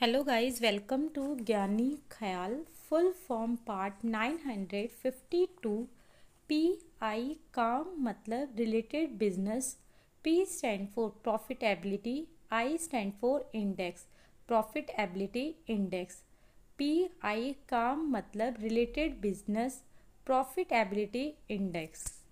hello guys welcome to Gyani Khyal full form part 952 P I काम मतलब related business P stand for profitability I stand for index profitability index P I काम मतलब related business profitability index